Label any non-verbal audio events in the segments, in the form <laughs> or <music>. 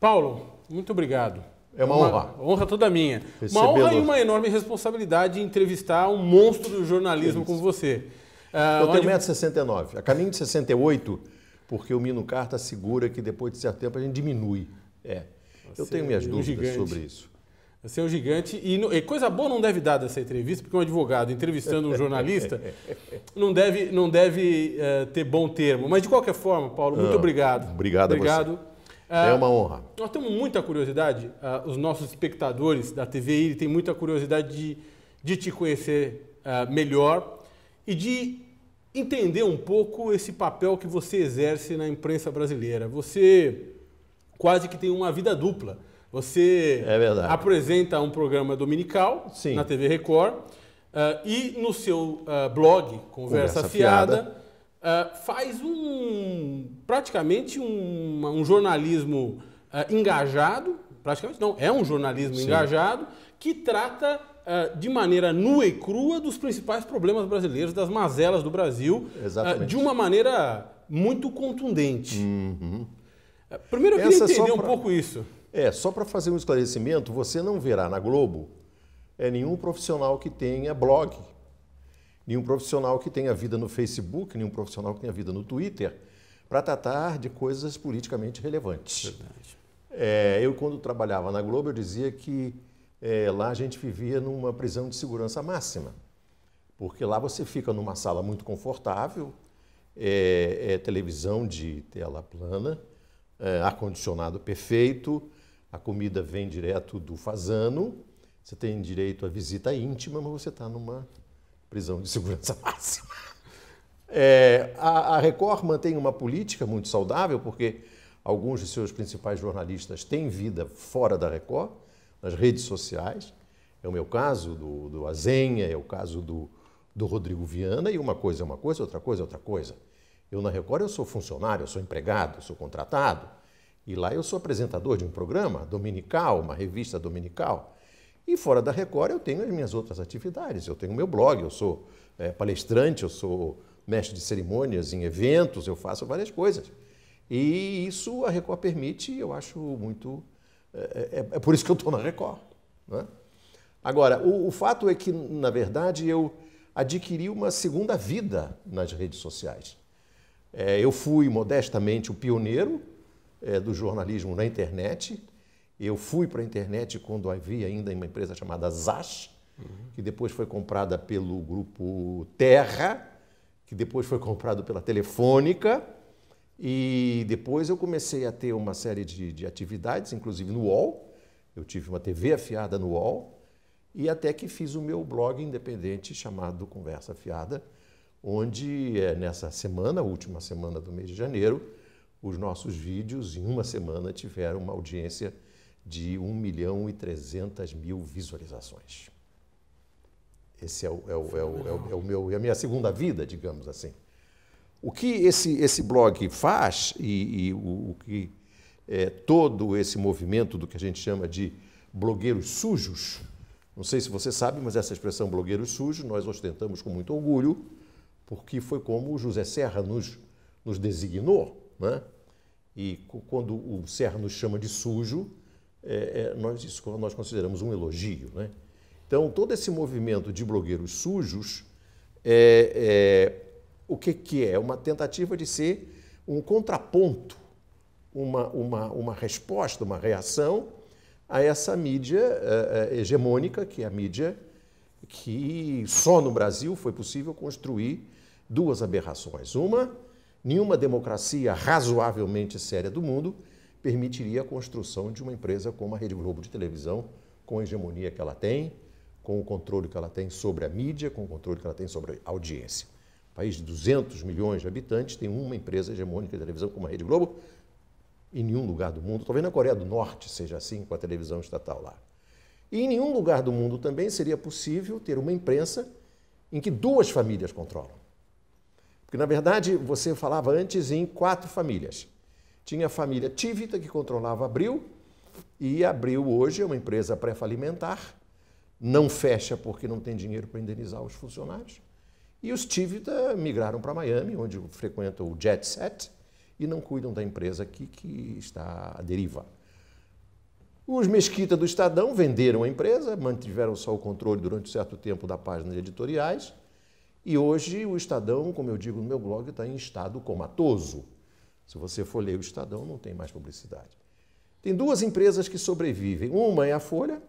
Paulo, muito obrigado. É uma, uma honra. Honra toda minha. Uma honra e uma enorme responsabilidade entrevistar um monstro do jornalismo como você. Uh, eu tenho 1,69m. A caminho de 68, porque o Mino Carta segura que depois de certo tempo a gente diminui. É. eu tenho minhas é um dúvidas gigante. sobre isso. Você é um gigante e, no... e, coisa boa não deve dar dessa entrevista, porque um advogado entrevistando um <laughs> jornalista não deve, não deve uh, ter bom termo. Mas de qualquer forma, Paulo, muito ah, obrigado. Obrigado, obrigado. É. é uma honra. nós temos muita curiosidade, uh, os nossos espectadores da TVI têm muita curiosidade de, de te conhecer uh, melhor e de entender um pouco esse papel que você exerce na imprensa brasileira. Você quase que tem uma vida dupla. Você é apresenta um programa dominical Sim. na TV Record ah, e no seu blog, Conversa, Conversa Fiada, Fiada uh, faz um praticamente um, um jornalismo uh, engajado, praticamente não, é um jornalismo Sim. engajado, que trata uh, de maneira nua e crua dos principais problemas brasileiros, das mazelas do Brasil, de uma maneira muito contundente. Uhum. Primeiro eu Essa queria é entender pra... um pouco isso. É, só para fazer um esclarecimento, você não verá na Globo é nenhum profissional que tenha blog nenhum profissional que tenha vida no Facebook, nenhum profissional que tenha vida no Twitter, para tratar de coisas politicamente relevantes. É, eu, quando trabalhava na Globo, eu dizia que é, lá a gente vivia numa prisão de segurança máxima, porque lá você fica numa sala muito confortável, é, é televisão de tela plana, é, ar-condicionado perfeito, a comida vem direto do fazano, você tem direito à visita íntima, mas você está numa prisão de segurança <laughs> máxima. É, a, a Record mantém uma política muito saudável, porque alguns de seus principais jornalistas têm vida fora da Record, nas redes sociais. É o meu caso do, do Azenha, é o caso do, do Rodrigo Viana, e uma coisa é uma coisa, outra coisa é outra coisa. Eu na Record eu sou funcionário, eu sou empregado, eu sou contratado, e lá eu sou apresentador de um programa dominical, uma revista dominical. E fora da Record eu tenho as minhas outras atividades. Eu tenho meu blog, eu sou é, palestrante, eu sou mestre de cerimônias em eventos, eu faço várias coisas. E isso a Record permite, eu acho muito. É, é, é, é por isso que eu estou na Record. Né? Agora, o, o fato é que, na verdade, eu adquiri uma segunda vida nas redes sociais. É, eu fui modestamente o pioneiro é, do jornalismo na internet. Eu fui para a internet quando havia ainda uma empresa chamada Zash, uhum. que depois foi comprada pelo grupo Terra, que depois foi comprado pela Telefônica. E depois eu comecei a ter uma série de, de atividades, inclusive no UOL. Eu tive uma TV afiada no UOL e até que fiz o meu blog independente chamado Conversa Afiada, onde é, nessa semana, última semana do mês de janeiro, os nossos vídeos em uma semana tiveram uma audiência de 1 milhão e 300 mil visualizações. Esse é, é, o, é, o, é, o, é, o, meu, é a minha segunda vida, digamos assim. O que esse, esse blog faz e, e o, que é, todo esse movimento do que a gente chama de blogueiros sujos, não sei se você sabe, mas essa expressão blogueiros sujos nós ostentamos com muito orgulho, porque foi como o José Serra nos, nos designou. Né? E quando o Serra nos chama de sujo, é, é, nós, isso nós consideramos um elogio. Né? Então, todo esse movimento de blogueiros sujos, é, é, o que, que é? Uma tentativa de ser um contraponto, uma, uma, uma resposta, uma reação a essa mídia é, é, hegemônica, que é a mídia que só no Brasil foi possível construir duas aberrações. Uma, nenhuma democracia razoavelmente séria do mundo permitiria a construção de uma empresa como a Rede Globo de televisão, com a hegemonia que ela tem, com o controle que ela tem sobre a mídia, com o controle que ela tem sobre a audiência. Um país de 200 milhões de habitantes tem uma empresa hegemônica de televisão como a Rede Globo, em nenhum lugar do mundo, talvez na Coreia do Norte seja assim com a televisão estatal lá. E em nenhum lugar do mundo também seria possível ter uma imprensa em que duas famílias controlam. Porque, na verdade, você falava antes em quatro famílias. Tinha a família Tivita, que controlava Abril, e Abril hoje é uma empresa pré-falimentar, não fecha porque não tem dinheiro para indenizar os funcionários. E os Tivita migraram para Miami, onde frequentam o jet set, e não cuidam da empresa aqui que está à deriva. Os Mesquita do Estadão venderam a empresa, mantiveram só o controle durante um certo tempo da página de editoriais, e hoje o Estadão, como eu digo no meu blog, está em estado comatoso. Se você for ler o Estadão, não tem mais publicidade. Tem duas empresas que sobrevivem. Uma é a Folha,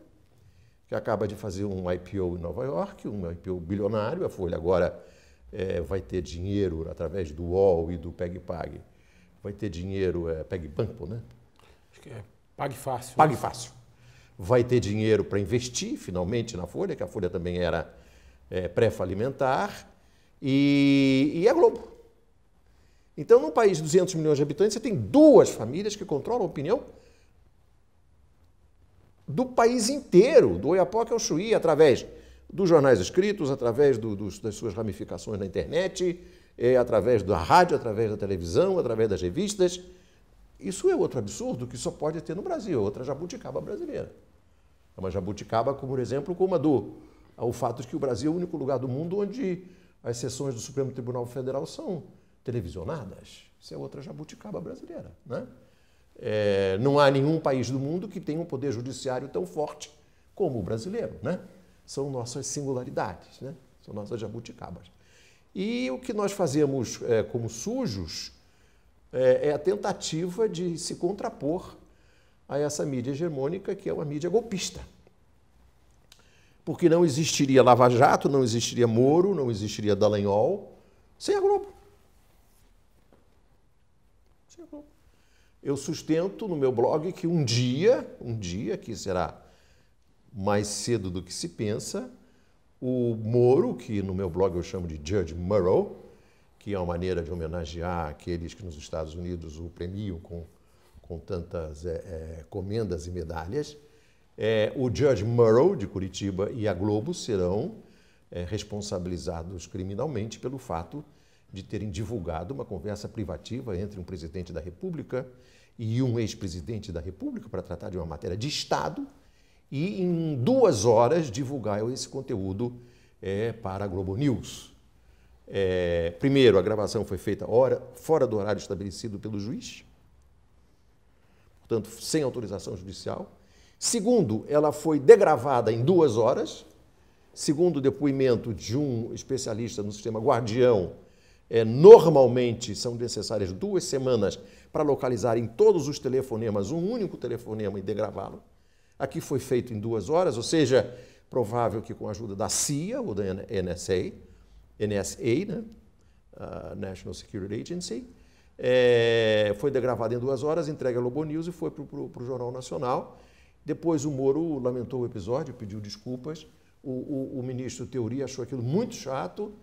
que acaba de fazer um IPO em Nova York, um IPO bilionário. A Folha agora é, vai ter dinheiro através do UOL e do PegPag. Vai ter dinheiro, é, PegBanco, né? Acho que é Pague Fácil. Pague Fácil. Vai ter dinheiro para investir, finalmente, na Folha, que a Folha também era é, pré-falimentar. E, e a Globo então, num país de 200 milhões de habitantes, você tem duas famílias que controlam a opinião do país inteiro, do Oiapoque ao Chuí, através dos jornais escritos, através do, dos, das suas ramificações na internet, é, através da rádio, através da televisão, através das revistas. Isso é outro absurdo que só pode ter no Brasil, é outra jabuticaba brasileira. É uma jabuticaba, como, por exemplo, como a do o fato de que o Brasil é o único lugar do mundo onde as sessões do Supremo Tribunal Federal são televisionadas. Isso é outra jabuticaba brasileira. Né? É, não há nenhum país do mundo que tenha um poder judiciário tão forte como o brasileiro. Né? São nossas singularidades, né? são nossas jabuticabas. E o que nós fazemos é, como sujos é, é a tentativa de se contrapor a essa mídia hegemônica que é uma mídia golpista. Porque não existiria Lava Jato, não existiria Moro, não existiria Dallagnol sem a Globo. Eu sustento no meu blog que um dia, um dia que será mais cedo do que se pensa, o Moro, que no meu blog eu chamo de Judge Murrow, que é uma maneira de homenagear aqueles que nos Estados Unidos o premiam com, com tantas é, é, comendas e medalhas, é, o Judge Murrow, de Curitiba, e a Globo serão responsabilizados criminalmente pelo fato de terem divulgado uma conversa privativa entre um presidente da República e um ex-presidente da República para tratar de uma matéria de Estado e em duas horas divulgar esse conteúdo é, para a Globo News. É, primeiro, a gravação foi feita hora, fora do horário estabelecido pelo juiz, portanto, sem autorização judicial. Segundo, ela foi degravada em duas horas, segundo o depoimento de um especialista no sistema guardião é, normalmente são necessárias duas semanas para localizar em todos os telefonemas um único telefonema e degravá-lo. Aqui foi feito em duas horas, ou seja, provável que com a ajuda da CIA ou da NSA, NSA, né? Uh, National Security Agency, é, foi degravado em duas horas, entregue a Lobo News e foi para o Jornal Nacional. Depois o Moro lamentou o episódio, pediu desculpas. O, o, o ministro Teori achou aquilo muito chato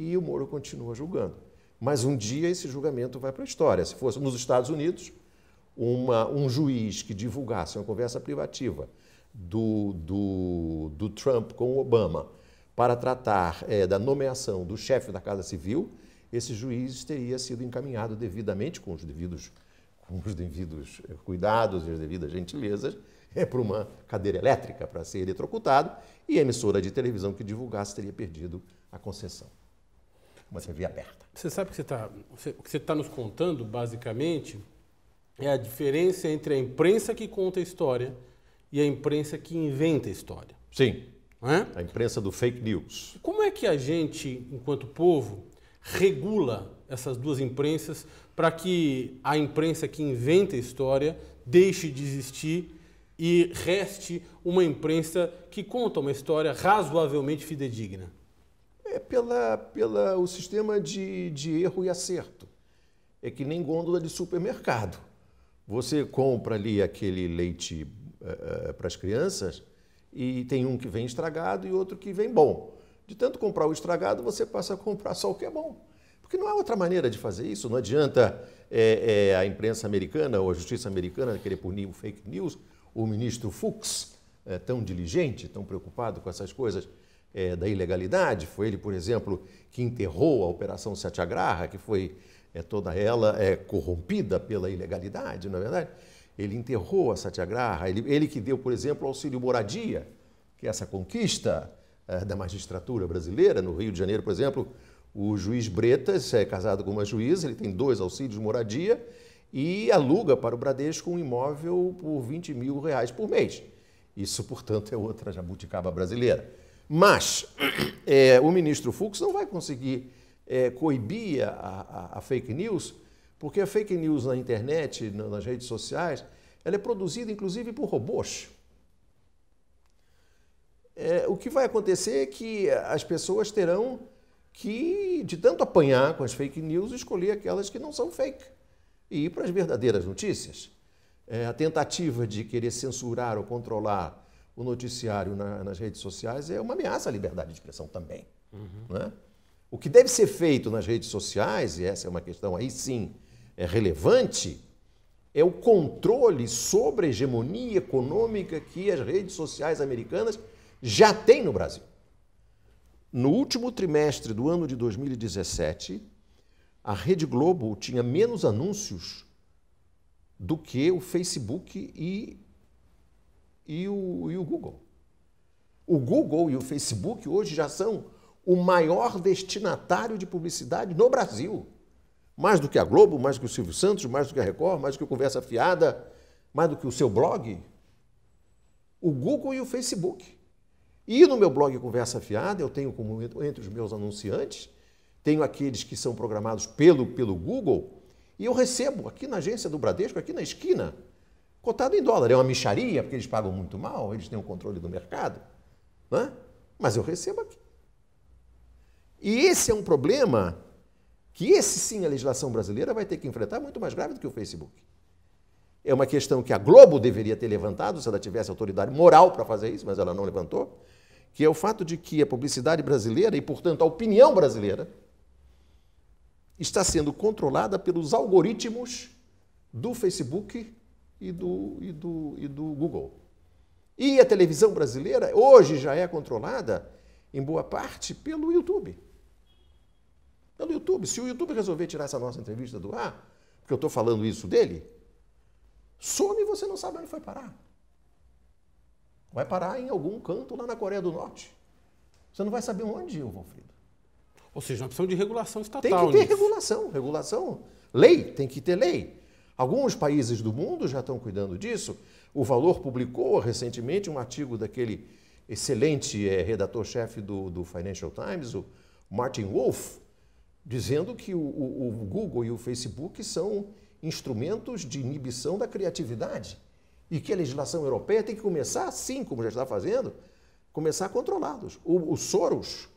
e o Moro continua julgando. Mas um dia esse julgamento vai para a história. Se fosse nos Estados Unidos, uma, um juiz que divulgasse uma conversa privativa do, do, do Trump com o Obama para tratar é, da nomeação do chefe da Casa Civil, esse juiz teria sido encaminhado devidamente, com os devidos, com os devidos cuidados e as devidas gentilezas, é, para uma cadeira elétrica para ser eletrocutado, e a emissora de televisão que divulgasse teria perdido a concessão você vê aberta. Você sabe que você está, o que você está nos contando, basicamente, é a diferença entre a imprensa que conta a história e a imprensa que inventa a história. Sim. É? A imprensa do fake news. Como é que a gente, enquanto povo, regula essas duas imprensas para que a imprensa que inventa a história deixe de existir e reste uma imprensa que conta uma história razoavelmente fidedigna? É pela, pela o sistema de, de erro e acerto. É que nem gôndola de supermercado. Você compra ali aquele leite uh, eh, eh, para as crianças e tem um que vem estragado e outro que vem bom. De tanto comprar o estragado, você passa a comprar só o que é bom. Porque não há outra maneira de fazer isso. Não adianta é, é, a imprensa americana ou a justiça americana querer punir o fake news. O ministro Fux, é, tão diligente, tão preocupado com essas coisas, é, da ilegalidade. Foi ele, por exemplo, que enterrou a Operação Satyagraha, que foi é, toda ela é, corrompida pela ilegalidade, na é verdade. Ele enterrou a Satyagraha, ele, ele que deu, por exemplo, auxílio moradia, que é essa conquista é, da magistratura brasileira. No Rio de Janeiro, por exemplo, o juiz Bretas é casado com uma juíza, ele tem dois auxílios moradia e aluga para o Bradesco um imóvel por 20 mil reais por mês. Isso, portanto, é outra jabuticaba brasileira. Mas é, <clears throat> o ministro Fux não vai conseguir é, coibir a, a, a, fake news, porque a fake news na internet, nas redes sociais, ela é produzida inclusive por robôs. É, o que vai acontecer é que as pessoas terão que, de tanto apanhar com as fake news, escolher aquelas que não são fake e ir para as verdadeiras notícias. É, a tentativa de querer censurar ou controlar o noticiário na, nas redes sociais é uma ameaça à liberdade de expressão também. Uhum. Né? O que deve ser feito nas redes sociais, e essa é uma questão aí sim é relevante, é o controle sobre a hegemonia econômica que as redes sociais americanas já têm no Brasil. No último trimestre do ano de 2017, a Rede Globo tinha menos anúncios do que o Facebook e e o, e o Google. O Google e o Facebook hoje já são o maior destinatário de publicidade no Brasil. Mais do que a Globo, mais do que o Silvio Santos, mais do que a Record, mais do que o Conversa Fiada, mais do que o seu blog. O Google e o Facebook. E no meu blog Conversa Fiada, eu tenho como entre os meus anunciantes, tenho aqueles que são programados pelo, pelo Google, e eu recebo aqui na agência do Bradesco, aqui na esquina, cotado em dólar. É uma micharia, porque eles pagam muito mal, eles têm o controle do mercado. Né? Mas eu recebo aqui. E esse é um problema que esse sim a legislação brasileira vai ter que enfrentar muito mais grave do que o Facebook. É uma questão que a Globo deveria ter levantado se ela tivesse autoridade moral para fazer isso, mas ela não levantou, que é o fato de que a publicidade brasileira e, portanto, a opinião brasileira está sendo controlada pelos algoritmos do Facebook e do, e do, e do Google. E a televisão brasileira hoje já é controlada, em boa parte, pelo YouTube. Pelo YouTube. Se o YouTube resolver tirar essa nossa entrevista do ar, porque eu estou falando isso dele, some e você não sabe onde foi parar. Vai parar em algum canto lá na Coreia do Norte. Você não vai saber onde, o Valfrido. Ou seja, uma opção de regulação estatal. Tem que ter nisso. Né? regulação. Regulação, lei, tem que ter lei. Alguns países do mundo já estão cuidando disso. O Valor publicou recentemente um artigo daquele excelente é, redator-chefe do, do, Financial Times, o Martin Wolf, dizendo que o, o, o Google e o Facebook são instrumentos de inibição da criatividade e que a legislação europeia tem que começar, assim como já está fazendo, começar a controlá-los. O, o, Soros,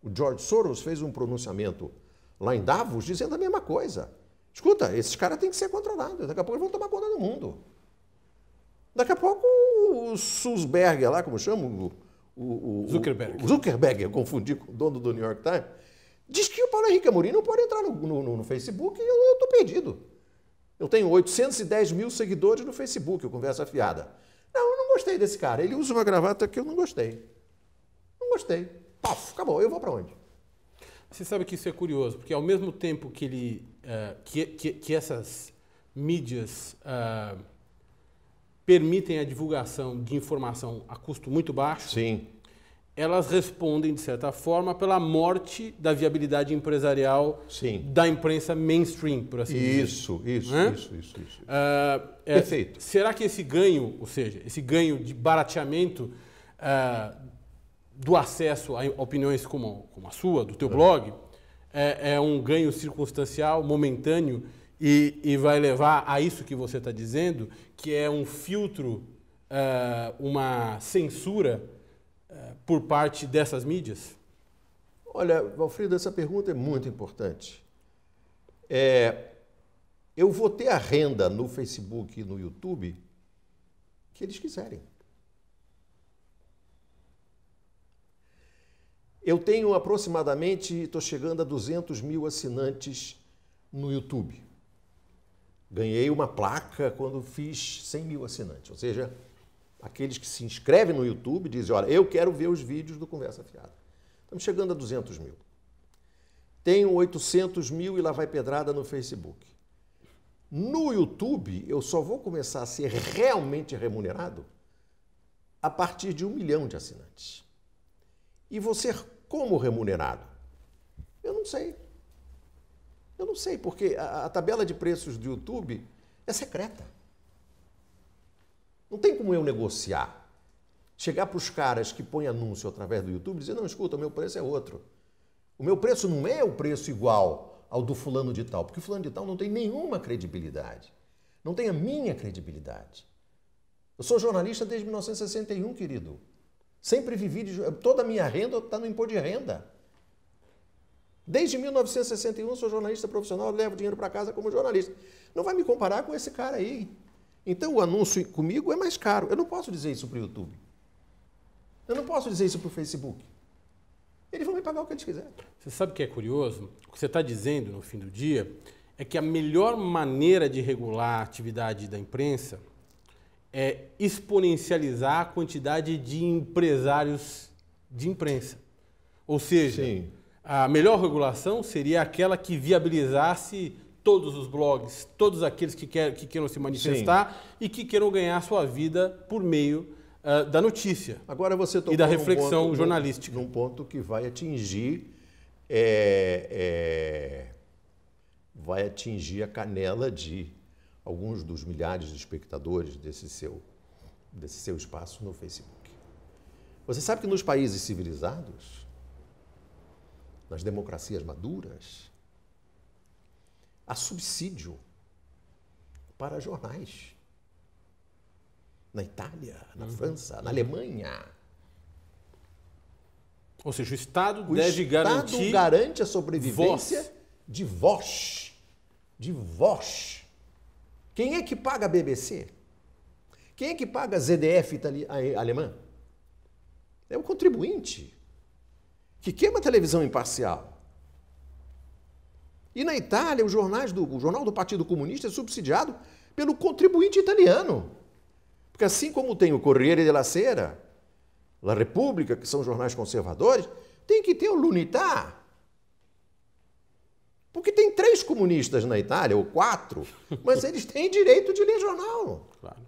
o George Soros, fez um pronunciamento lá em Davos dizendo a mesma coisa. Escuta, esses caras têm que ser controlados. Daqui a pouco eles vão tomar conta do mundo. Daqui a pouco o Susberger lá, como chama? O, o, o Zuckerberg. O Zuckerberg, eu confundi com o dono do New York Times. Diz que o Paulo Henrique Amorim não pode entrar no, no, no Facebook e eu estou perdido. Eu tenho 810 mil seguidores no Facebook, o Conversa Fiada. Não, eu não gostei desse cara. Ele usa uma gravata que eu não gostei. Não gostei. Paf, acabou. Eu vou para onde? Você sabe que isso é curioso, porque ao mesmo tempo que ele eh, que, que, que, essas mídias uh, permitem a divulgação de informação a custo muito baixo, Sim. elas respondem, de certa forma, pela morte da viabilidade empresarial Sim. da imprensa mainstream, por assim isso, dizer. Isso, é? isso, isso, isso. Uh, é, Perfeito. Será que esse ganho, ou seja, esse ganho de barateamento do acesso a opiniões como, como a sua, do teu é. blog, é, é um ganho circunstancial, momentâneo, e, e, vai levar a isso que você está dizendo, que é um filtro, é, uma censura é, por parte dessas mídias? Olha, Valfrido, essa pergunta é muito importante. É, eu vou ter a renda no Facebook e no YouTube que eles quiserem. Eu tenho aproximadamente, estou chegando a 200 mil assinantes no YouTube. Ganhei uma placa quando fiz 100 mil assinantes. Ou seja, aqueles que se inscrevem no YouTube dizem: Olha, eu quero ver os vídeos do Conversa Fiada. Estamos chegando a 200 mil. Tenho 800 mil e lá vai pedrada no Facebook. No YouTube, eu só vou começar a ser realmente remunerado a partir de um milhão de assinantes. E vou ser como remunerado? Eu não sei. Eu não sei, porque a, a tabela de preços do YouTube é secreta. Não tem como eu negociar. Chegar para os caras que põem anúncio através do YouTube e dizer: não, escuta, o meu preço é outro. O meu preço não é o preço igual ao do fulano de tal, porque o fulano de tal não tem nenhuma credibilidade. Não tem a minha credibilidade. Eu sou jornalista desde 1961, querido. Sempre vivi de. Toda a minha renda está no imposto de renda. Desde 1961 sou jornalista profissional, levo dinheiro para casa como jornalista. Não vai me comparar com esse cara aí. Então o anúncio comigo é mais caro. Eu não posso dizer isso para o YouTube. Eu não posso dizer isso para o Facebook. Eles vão me pagar o que eles quiserem. Você sabe o que é curioso? O que você está dizendo no fim do dia é que a melhor maneira de regular a atividade da imprensa é, exponencializar a quantidade de empresários de imprensa. Ou seja, Sim. a melhor regulação seria aquela que viabilizasse todos os blogs, todos aqueles que, quer, que queiram se manifestar Sim. e que queiram ganhar sua vida por meio uh, da notícia. Agora você e da reflexão ponto, jornalística. Num ponto que vai atingir é, é, vai atingir a canela de alguns dos milhares de espectadores desse seu, desse seu espaço no Facebook. Você sabe que nos países civilizados, nas democracias maduras, há subsídio para jornais. Na Itália, na uhum. França, na Alemanha. Ou seja, o Estado o deve Estado garantir. O Estado garante a sobrevivência voz. de voz. De voz quem é que paga a BBC? Quem é que paga a ZDF alemã? É o contribuinte, que quer uma televisão imparcial. E na Itália, o, do, o jornal do Partido Comunista é subsidiado pelo contribuinte italiano. Porque assim como tem o Corriere della Sera, La Repubblica, que são jornais conservadores, tem que ter o L'Unità, porque tem três comunistas na Itália, ou quatro, mas <laughs> eles têm direito de ler jornal. Claro.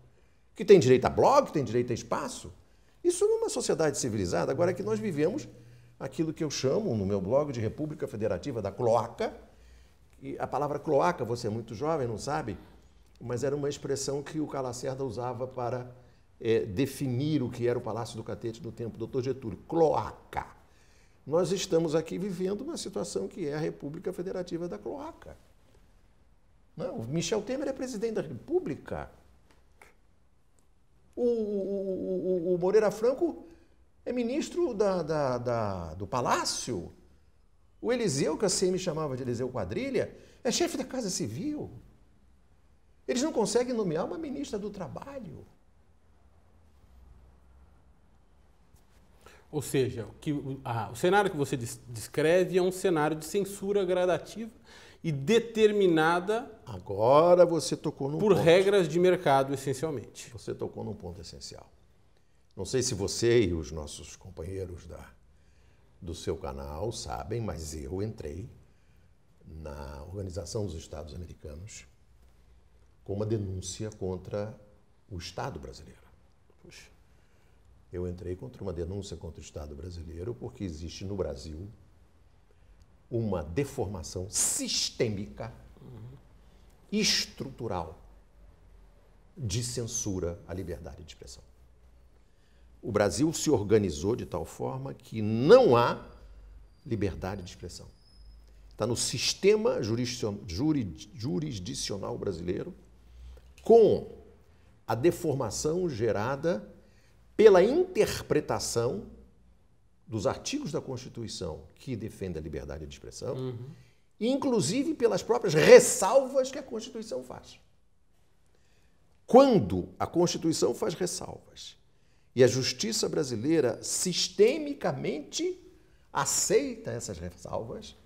Que tem direito a blog, que tem direito a espaço. Isso numa sociedade civilizada, agora é que nós vivemos aquilo que eu chamo no meu blog de República Federativa da Cloaca. E a palavra cloaca, você é muito jovem, não sabe, mas era uma expressão que o Calacerda usava para é, definir o que era o Palácio do Catete no tempo do Dr. Getúlio. Cloaca nós estamos aqui vivendo uma situação que é a República Federativa da Cloaca. Não, Michel Temer é presidente da República. O, o, o, o Moreira Franco é ministro da, da, da, do Palácio. O Eliseu, que a CM assim chamava de Eliseu Quadrilha, é chefe da Casa Civil. Eles não conseguem nomear uma ministra do Trabalho. Ou seja, o, que, ah, o cenário que você descreve é um cenário de censura gradativa e determinada. Agora você tocou no por ponto. regras de mercado, essencialmente. Você tocou num ponto essencial. Não sei se você e os nossos companheiros da, do seu canal sabem, mas eu entrei na Organização dos Estados Americanos com uma denúncia contra o Estado brasileiro. Puxa eu entrei contra uma denúncia contra o Estado brasileiro, porque existe no Brasil uma deformação sistêmica, estrutural, de censura à liberdade de expressão. O Brasil se organizou de tal forma que não há liberdade de expressão. Está no sistema jurisdicional brasileiro com a deformação gerada pela interpretação dos artigos da Constituição que defendem a liberdade de expressão, uhum. inclusive pelas próprias ressalvas que a Constituição faz. Quando a Constituição faz ressalvas e a justiça brasileira sistemicamente aceita essas ressalvas,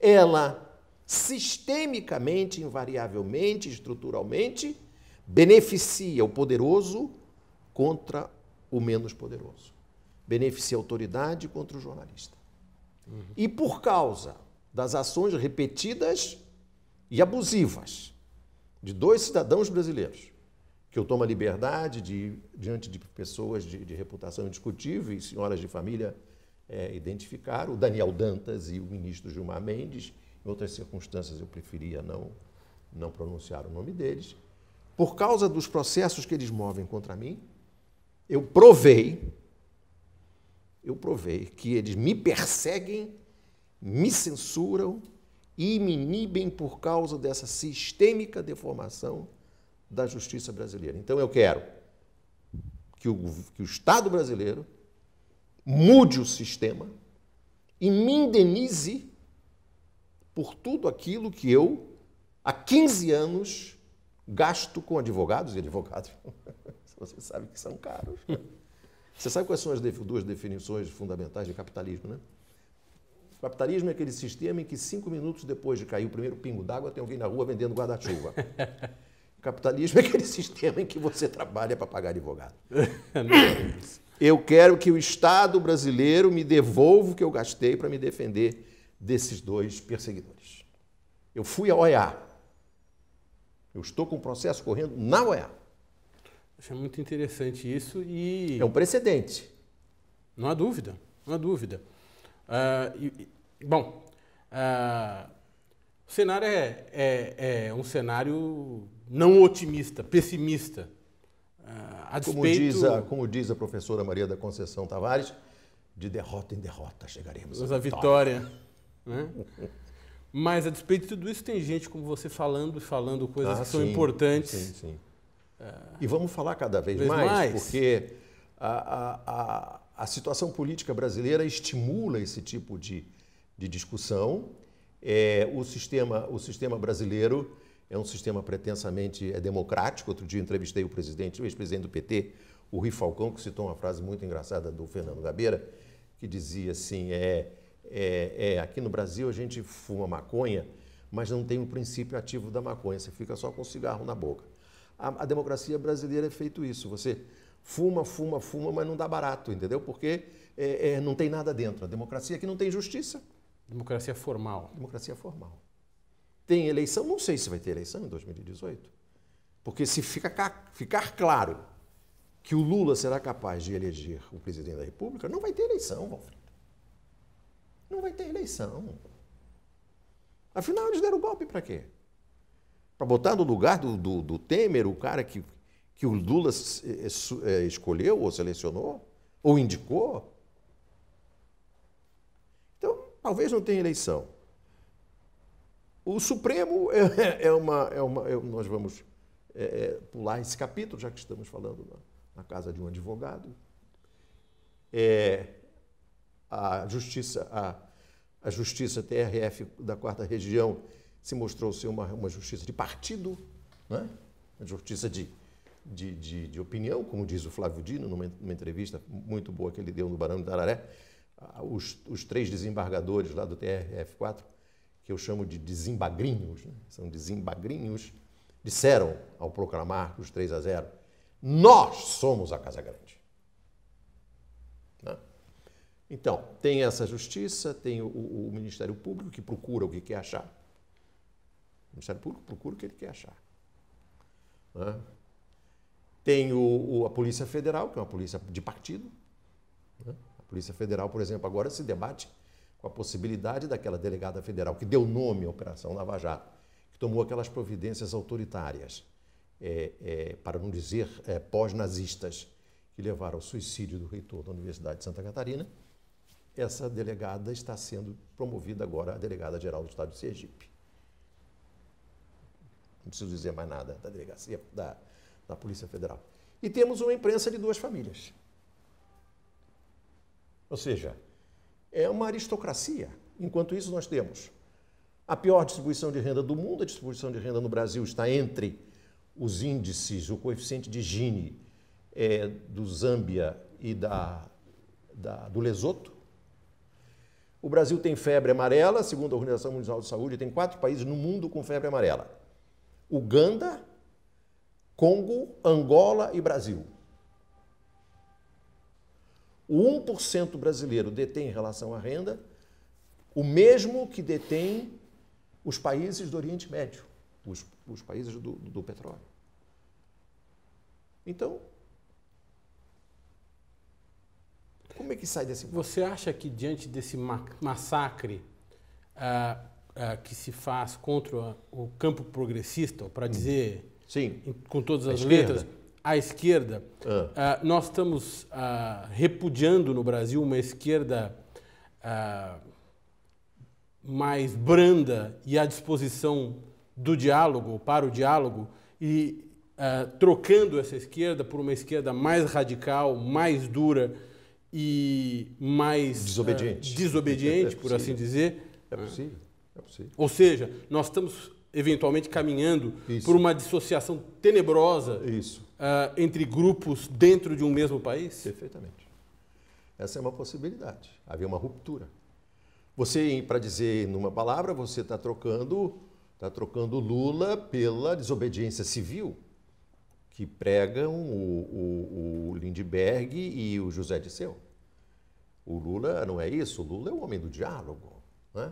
ela sistemicamente, invariavelmente, estruturalmente, beneficia o poderoso contra o menos poderoso. Beneficia a autoridade contra o jornalista. Uhum. E por causa das ações repetidas e abusivas de dois cidadãos brasileiros, que eu tomo a liberdade de, diante de pessoas de, de reputação indiscutível e senhoras de família é, identificar, o Daniel Dantas e o ministro Gilmar Mendes, em outras circunstâncias eu preferia não, não pronunciar o nome deles, por causa dos processos que eles movem contra mim, eu provei, eu provei que eles me perseguem, me censuram e me inibem por causa dessa sistêmica deformação da justiça brasileira. Então eu quero que o, que o Estado brasileiro mude o sistema e me indenize por tudo aquilo que eu, há 15 anos, gasto com advogados e advogados <laughs> Você sabe que são caros. <laughs> Você sabe quais são as duas definições fundamentais de capitalismo, né? capitalismo é aquele sistema em que cinco minutos depois de cair o primeiro pingo d'água tem alguém na rua vendendo guarda-chuva. <laughs> Capitalismo é aquele sistema em que você trabalha para pagar advogado. <laughs> É eu quero que o Estado brasileiro me devolva o que eu gastei para me defender desses dois perseguidores. Eu fui à OEA. Eu estou com o processo correndo na OEA. Achei muito interessante isso e... É um precedente. Não há dúvida, não há dúvida. Uh, e, e, bom, uh, o cenário é, é, é, um cenário não otimista, pessimista. Uh, a como, diz a, como diz a professora Maria da Conceição Tavares, de derrota em derrota chegaremos à vitória. vitória né? Mas a despeito de tudo isso, tem gente como você falando e falando coisas ah, que sim, são importantes. Sim, sim e vamos falar cada vez, vez mais, mais, porque a, a, a, a, situação política brasileira estimula esse tipo de, de discussão. É, o, sistema, o sistema brasileiro é um sistema pretensamente é democrático. Outro dia entrevistei o presidente, o ex-presidente do PT, o Rui Falcão, que citou uma frase muito engraçada do Fernando Gabeira, que dizia assim: é, é, é aqui no Brasil a gente fuma maconha, mas não tem o um princípio ativo da maconha, você fica só com o cigarro na boca a, a democracia brasileira é feito isso. Você fuma, fuma, fuma, mas não dá barato, entendeu? Porque é, é, não tem nada dentro. A democracia que não tem justiça. Democracia formal. Democracia formal. Tem eleição? Não sei se vai ter eleição em 2018. Porque se fica, ficar claro que o Lula será capaz de eleger o presidente da República, não vai ter eleição, Valfrido. Não vai ter eleição. Afinal, eles deram golpe para quê? para botar no lugar do, do, do, Temer o cara que, que o Lula eh, eh, escolheu ou selecionou ou indicou? Então, talvez não tenha eleição. O Supremo é, é, é uma. É uma é, nós vamos é, pular esse capítulo, já que estamos falando na, na casa de um advogado. É, a Justiça, a, a Justiça TRF da Quarta Região se mostrou ser uma, uma justiça de partido, né? uma justiça de, de, de, de, opinião, como diz o Flávio Dino numa, numa, entrevista muito boa que ele deu no Barão de Tararé, os, os três desembargadores lá do TRF4, que eu chamo de desembagrinhos, né? são desembagrinhos, disseram ao proclamar os 3 a 0, nós somos a Casa Grande. Né? Então, tem essa justiça, tem o, o, o Ministério Público que procura o que quer achar, o Ministério Público procura o que ele quer achar. Né? Tem o, o, a Polícia Federal, que é uma polícia de partido. Né? A Polícia Federal, por exemplo, agora se debate com a possibilidade daquela delegada federal que deu nome à Operação Lava Jato, que tomou aquelas providências autoritárias, é, é, para não dizer é, pós-nazistas, que levaram ao suicídio do reitor da Universidade de Santa Catarina. Essa delegada está sendo promovida agora a delegada-geral do Estado de Sergipe preciso dizer mais nada, da delegacia, da, da Polícia Federal. E temos uma imprensa de duas famílias. Ou seja, é uma aristocracia. Enquanto isso, nós temos a pior distribuição de renda do mundo. A distribuição de renda no Brasil está entre os índices, o coeficiente de Gini é, do Zâmbia e da, da, do Lesoto. O Brasil tem febre amarela, segundo a Organização Mundial de Saúde, tem quatro países no mundo com febre amarela. Uganda, Congo, Angola e Brasil. O 1% brasileiro detém em relação à renda o mesmo que detém os países do Oriente Médio, os, os países do, do petróleo. Então, como é que sai desse? Você acha que diante desse massacre, ah, uh, que se faz contra o campo progressista, para uhum. dizer Sim. com todas as letras, a esquerda, uh, nós estamos uh, repudiando no Brasil uma esquerda mais branda e à disposição do diálogo, para o diálogo, e trocando essa esquerda por uma esquerda mais radical, mais dura e mais desobediente, desobediente <laughs> por é assim dizer. É possível. Ou seja, nós estamos eventualmente caminhando Isso. por uma dissociação tenebrosa uh, entre grupos dentro de um mesmo país? Perfeitamente. Essa é uma possibilidade. Havia uma ruptura. Você, para dizer numa palavra, você está trocando, tá trocando Lula pela desobediência civil que pregam o, o, o Lindbergh e o José de Disseu. O Lula não é isso. O Lula é um homem do diálogo, é?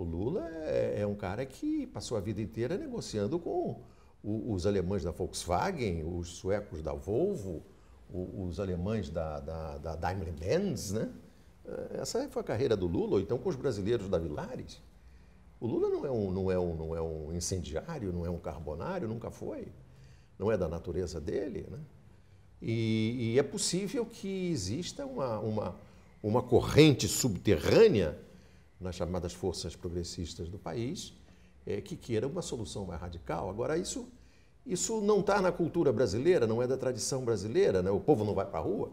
O Lula é, é um cara que passou a vida inteira negociando com o, os alemães da Volkswagen, os suecos da Volvo, o, os alemães da, da, da Daimler-Benz, né? É, essa foi a carreira do Lula, ou então com os brasileiros da Vilares. O Lula não é, um, não, é um, não é um incendiário, não é um carbonário, nunca foi. Não é da natureza dele. Né? E, e é possível que exista uma, uma, uma corrente subterrânea nas chamadas forças progressistas do país, é, que queira uma solução mais radical. Agora, isso, isso não está na cultura brasileira, não é da tradição brasileira, né? o povo não vai para a rua.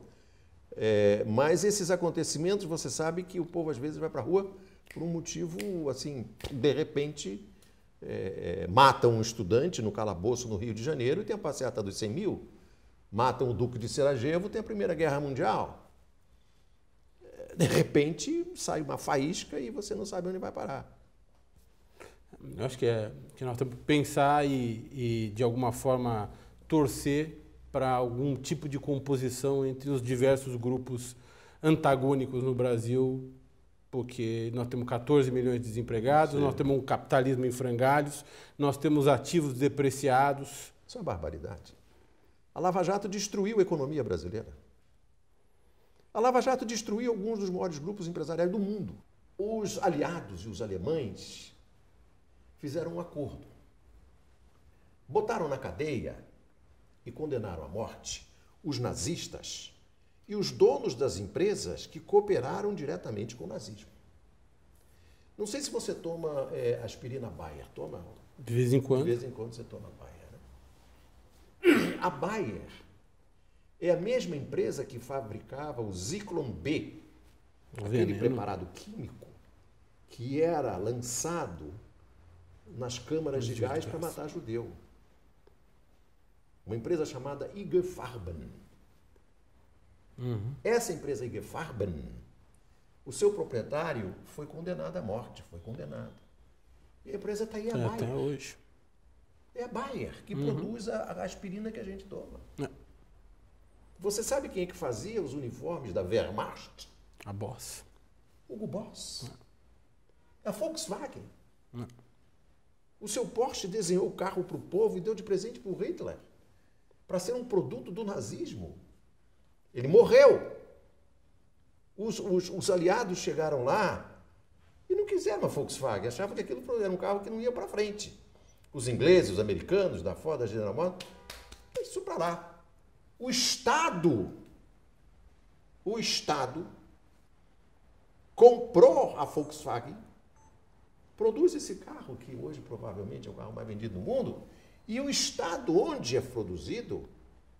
É, mas esses acontecimentos, você sabe que o povo às vezes vai para a rua por um motivo, assim, de repente, é, é, matam um estudante no calabouço no Rio de Janeiro e tem a passeata dos 100 mil, matam o Duque de Sarajevo, tem a Primeira Guerra Mundial de repente sai uma faísca e você não sabe onde vai parar. Eu acho que, é, que nós temos que pensar e, e de alguma forma, torcer para algum tipo de composição entre os diversos grupos antagônicos no Brasil, porque nós temos 14 milhões de desempregados, Sim. nós temos um capitalismo em frangalhos, nós temos ativos depreciados. Isso é uma barbaridade. A Lava Jato destruiu a economia brasileira. A Lava Jato destruiu alguns dos maiores grupos empresariais do mundo. Os aliados e os alemães fizeram um acordo. Botaram na cadeia e condenaram à morte os nazistas e os donos das empresas que cooperaram diretamente com o nazismo. Não sei se você toma é, aspirina Bayer. Toma? De vez em quando. De vez em quando você toma Bayer. Né? A Bayer é a mesma empresa que fabricava o Ziclon B, aquele Veneno. preparado químico que era lançado nas câmaras de gás para matar judeu. Uma empresa chamada IG Farben. Uhum. Essa empresa IG Farben, o seu proprietário foi condenado à morte, foi condenado. E a empresa está aí, é a é Bayer. Até hoje. É a Bayer que uhum. produz a, a aspirina que a gente toma. É. Você sabe quem é que fazia os uniformes da Wehrmacht? A Boss. Hugo Boss. É a Volkswagen. Não. O seu Porsche desenhou o carro para o povo e deu de presente para o Hitler, para ser um produto do nazismo. Ele morreu. Os, os, os, aliados chegaram lá e não quiseram a Volkswagen, achavam que aquilo era um carro que não ia para frente. Os ingleses, os americanos, da Ford, da General Motors, isso para lá. O Estado, o Estado comprou a Volkswagen, produz esse carro que hoje provavelmente é o carro mais vendido do mundo, e o Estado onde é produzido,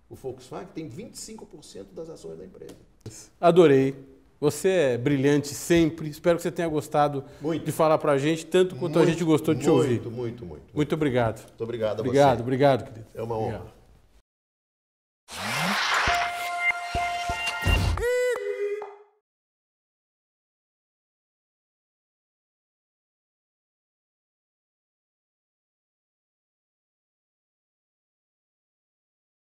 o Volkswagen tem 25% das ações da empresa. Adorei. Você é brilhante sempre. Espero que você tenha gostado muito. de falar para a gente, tanto quanto muito, a gente gostou de muito, te ouvir. Muito, muito, muito. Muito obrigado. Muito obrigado a obrigado, você. Obrigado, obrigado, querido. É uma honra. Obrigado.